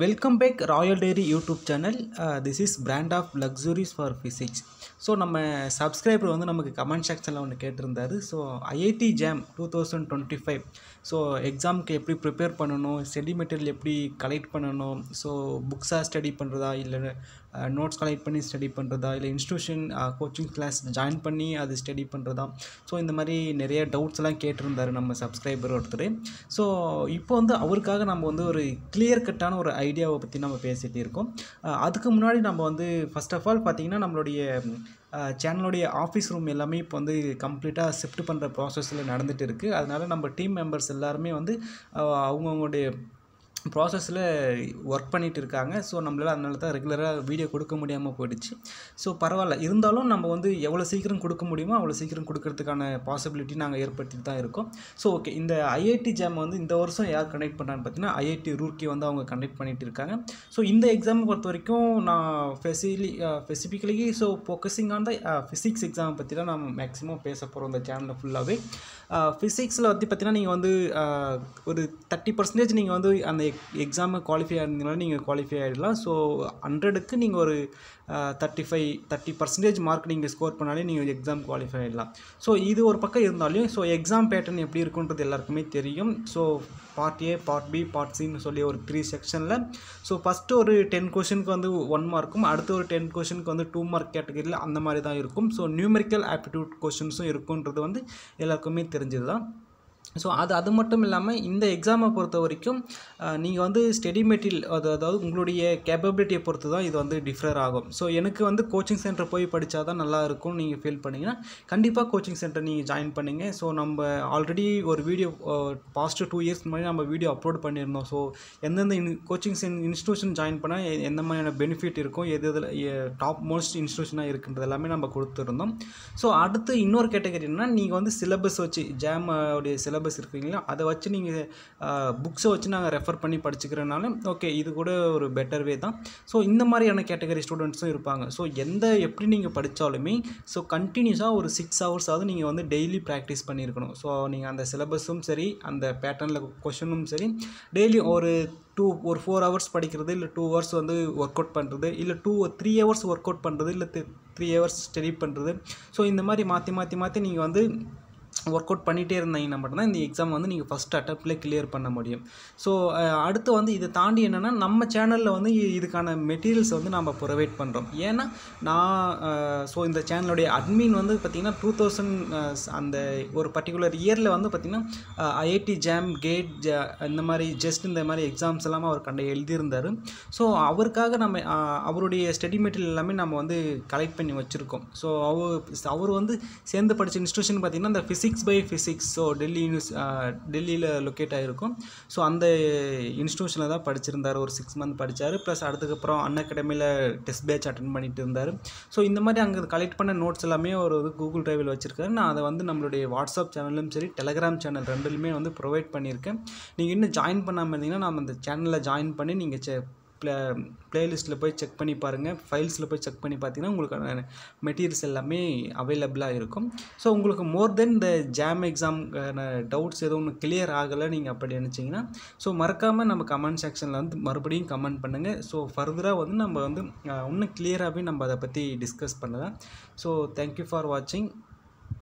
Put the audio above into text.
welcome back Royal Dairy YouTube channel this is brand of luxuries for physics so நம்ம subscriber வந்து நமக்கு comment செக்ஷனில் ஒன்று கேட்டிருந்தார் so IIT JAM two thousand twenty five so எக்ஸாமுக்கு எப்படி ப்ரிப்பேர் பண்ணணும் ஸ்டடி மெட்டீரியல் எப்படி கலெக்ட் பண்ணணும் ஸோ புக்ஸாக ஸ்டடி பண்ணுறதா இல்லை நோட்ஸ் கலெக்ட் பண்ணி ஸ்டடி பண்ணுறதா இல்லை இன்ஸ்டியூஷன் கோச்சிங் கிளாஸ் ஜாயின் பண்ணி அது ஸ்டடி பண்ணுறதா ஸோ இந்த மாதிரி நிறைய டவுட்ஸ் எல்லாம் கேட்டிருந்தார் நம்ம சப்ஸ்கிரைபர் ஒருத்தர் ஸோ இப்போ வந்து அவருக்காக நம்ம வந்து ஒரு கிளியர் கட்டான ஒரு ஐ ஐடியாவை பற்றி நம்ம பேசிகிட்டு இருக்கோம் அதுக்கு முன்னாடி நம்ம வந்து ஃபஸ்ட் ஆஃப் ஆல் பார்த்திங்கன்னா நம்மளுடைய சேனலுடைய ஆஃபீஸ் ரூம் எல்லாமே இப்போ வந்து கம்ப்ளீட்டாக ஷிஃப்ட் பண்ணுற ப்ராசஸில் நடந்துகிட்டு இருக்குது அதனால் நம்ம டீம் மெம்பர்ஸ் எல்லாருமே வந்து அவங்கவுங்களுடைய ப்ராசஸில் ஒர்க் பண்ணிகிட்டு இருக்காங்க ஸோ நம்மளால் அதனால தான் ரெகுலராக வீடியோ கொடுக்க முடியாமல் போயிடுச்சு ஸோ பரவாயில்ல இருந்தாலும் நம்ம வந்து எவ்வளோ சீக்கிரம் கொடுக்க முடியுமோ அவ்வளோ சீக்கிரம் கொடுக்கறதுக்கான பாசிபிலிட்டி நாங்கள் ஏற்படுத்திட்டு தான் இருக்கோம் ஸோ ஓகே இந்த ஐஐடி ஜாம் வந்து இந்த வருஷம் யார் கண்டக்ட் பண்ணுறான்னு பார்த்தீங்கன்னா ஐஐடி ரூர்க்கி வந்து அவங்க கண்டக்ட் பண்ணிகிட்டு இருக்காங்க ஸோ இந்த எக்ஸாமை பொறுத்த வரைக்கும் நான் ஃபெசிலி specifically so focusing on the physics exam பற்றி தான் நம்ம மேக்ஸிமம் பேச போகிறோம் இந்த சேனலில் ஃபுல்லாகவே ஃபிசிக்ஸில் வந்து பார்த்திங்கன்னா நீங்கள் வந்து ஒரு தேர்ட்டி பர்சன்டேஜ் நீங்கள் வந்து அந்த எக்ஸாமை குவாலிஃபை ஆயிருந்தீங்கன்னா நீங்கள் குவாலிஃபை ஆகிடலாம் ஸோ ஹண்ட்ரடுக்கு நீங்கள் ஒரு thirty five thirty percentage mark நீங்கள் ஸ்கோர் பண்ணாலே நீங்கள் எக்ஸாம் குவாலிஃபை ஆகிடலாம் ஸோ இது ஒரு பக்கம் இருந்தாலும் ஸோ எக்ஸாம் பேட்டர்ன் எப்படி இருக்குன்றது எல்லாருக்குமே தெரியும் so part A part B part சின்னு சொல்லி ஒரு த்ரீ செக்ஷனில் ஸோ ஃபஸ்ட்டு ஒரு டென் கொஷனுக்கு வந்து ஒன் மார்க்கும் அடுத்து ஒரு டென் கொஷனுக்கு வந்து டூ மார்க் கேட்டகரியில் அந்த மாதிரி தான் இருக்கும் ஸோ நியூமெரிக்கல் ஆப்டிடியூட் கொஷின்ஸும் இருக்குன்றது வந்து எல்லாருக்குமே தெரிஞ்சது தான் ஸோ அது அது மட்டும் இல்லாமல் இந்த எக்ஸாமை பொறுத்த வரைக்கும் நீங்கள் வந்து ஸ்டடி மெட்டீரியல் அது அதாவது உங்களுடைய கேப்பபிலிட்டியை பொறுத்து தான் இது வந்து டிஃப்ரர் ஆகும் ஸோ எனக்கு வந்து கோச்சிங் சென்டர் போய் படித்தா தான் நல்லாயிருக்கும் நீங்கள் ஃபீல் பண்ணிங்கன்னா கண்டிப்பாக கோச்சிங் சென்டர் நீங்கள் ஜாயின் பண்ணுங்கள் ஸோ நம்ம ஆல்ரெடி ஒரு வீடியோ பாஸ்ட் டூ இயர்ஸ் முன்னாடி நம்ம வீடியோ அப்லோட் பண்ணியிருந்தோம் ஸோ எந்தெந்த கோச்சிங் சென் இன்ஸ்டியூஷன் ஜாயின் பண்ணால் எந்த மாதிரியான பெனிஃபிட் இருக்கும் எது எதில் டாப் மோஸ்ட் இன்ஸ்டியூஷனாக இருக்குன்றது எல்லாமே நம்ம கொடுத்துருந்தோம் ஸோ அடுத்து இன்னொரு கேட்டகரினா நீங்கள் வந்து சிலபஸ் வச்சு ஜேம் உடைய சிலபஸ் சிலபஸ் இருக்குங்களா அதை வச்சு நீங்கள் புக்ஸை வச்சு நாங்கள் ரெஃபர் பண்ணி படிச்சுக்கிறனால ஓகே இது கூட ஒரு பெட்டர் வே தான் ஸோ இந்த மாதிரியான கேட்டகரி ஸ்டூடெண்ட்ஸும் இருப்பாங்க ஸோ எந்த எப்படி நீங்கள் படித்தாலுமே ஸோ கண்டினியூஸாக ஒரு சிக்ஸ் ஹவர்ஸாவது நீங்கள் வந்து டெய்லி ப்ராக்டிஸ் பண்ணியிருக்கணும் ஸோ நீங்கள் அந்த சிலபஸும் சரி அந்த பேட்டர்னில் கொஷனும் சரி டெய்லி ஒரு டூ ஒரு ஃபோர் ஹவர்ஸ் படிக்கிறது இல்லை டூ ஹவர்ஸ் வந்து ஒர்க் அவுட் பண்ணுறது இல்லை two three hours work out பண்ணுறது இல்லை த்ரீ ஹவர்ஸ் ஸ்டடி பண்ணுறது ஸோ இந்த மாதிரி மாற்றி மாற்றி மாற்றி நீங்கள் வந்து ஒர்க் அவுட் பண்ணிகிட்டே இருந்தீங்கன்னா மட்டும்தான் இந்த எக்ஸாம் வந்து நீங்கள் ஃபஸ்ட் அட்டப்டில் கிளியர் பண்ண முடியும் ஸோ அடுத்து வந்து இதை தாண்டி என்னென்னா நம்ம சேனலில் வந்து இதுக்கான மெட்டீரியல்ஸ் வந்து நம்ம ப்ரொவைட் பண்ணுறோம் ஏன்னா நான் ஸோ இந்த சேனலுடைய அட்மின் வந்து பார்த்திங்கன்னா டூ தௌசண்ட் அந்த ஒரு பர்டிகுலர் இயரில் வந்து பார்த்திங்கன்னா ஐஐடி ஜாம் கேட் இந்த மாதிரி ஜஸ்ட் இந்த மாதிரி எக்ஸாம்ஸ் எல்லாமே அவர் கண்ட எழுதியிருந்தார் ஸோ அவருக்காக நம்ம அவருடைய ஸ்டடி மெட்டீரியல் எல்லாமே நம்ம வந்து கலெக்ட் பண்ணி வச்சுருக்கோம் ஸோ அவர் அவர் வந்து சேர்ந்து படித்த இன்ஸ்டியூஷன் பார்த்திங்கன்னா இந்த physics six by physics so Delhi universe டெல்லியில் லொக்கேட் ஆகிருக்கும் ஸோ அந்த இன்ஸ்டியூஷனில் தான் படிச்சிருந்தார் ஒரு சிக்ஸ் மந்த் படித்தார் ப்ளஸ் அதுக்கப்புறம் அன் அகாடமியில் டெஸ்ட் பேட்ச் அட்டன் பண்ணிட்டு இருந்தார் ஸோ இந்த மாதிரி அங்கே கலெக்ட் பண்ண நோட்ஸ் எல்லாமே ஒரு இது கூகுள் ட்ரைவில் வச்சுருக்காரு நான் அதை வந்து நம்மளுடைய வாட்ஸ்அப் சேனலும் சரி டெலகிராம் சேனல் ரெண்டுலையுமே வந்து ப்ரொவைட் பண்ணியிருக்கேன் நீங்கள் இன்னும் ஜாயின் பண்ணாமல் இருந்தீங்கன்னா நம்ம அந்த சேனலில் ஜாயின் பண்ணி நீங்கள் ப்ளே ப்ளேலிஸ்ட்டில் போய் செக் பண்ணி பாருங்கள் ஃபைல்ஸில் போய் செக் பண்ணி பார்த்தீங்கன்னா உங்களுக்கான மெட்டீரியல்ஸ் எல்லாமே அவைலபிளாக இருக்கும் ஸோ உங்களுக்கு மோர் தென் இந்த ஜாம் எக்ஸாம்க்கான டவுட்ஸ் எதுவும் ஒன்று கிளியர் ஆகலை நீங்கள் அப்படி நினச்சிங்கன்னா ஸோ மறக்காமல் நம்ம கமெண்ட் செக்ஷனில் வந்து மறுபடியும் கமெண்ட் பண்ணுங்கள் ஸோ ஃபர்தராக வந்து நம்ம வந்து இன்னும் கிளியராகவே நம்ம அதை பற்றி டிஸ்கஸ் பண்ணலாம் ஸோ தேங்க்யூ ஃபார் வாட்சிங்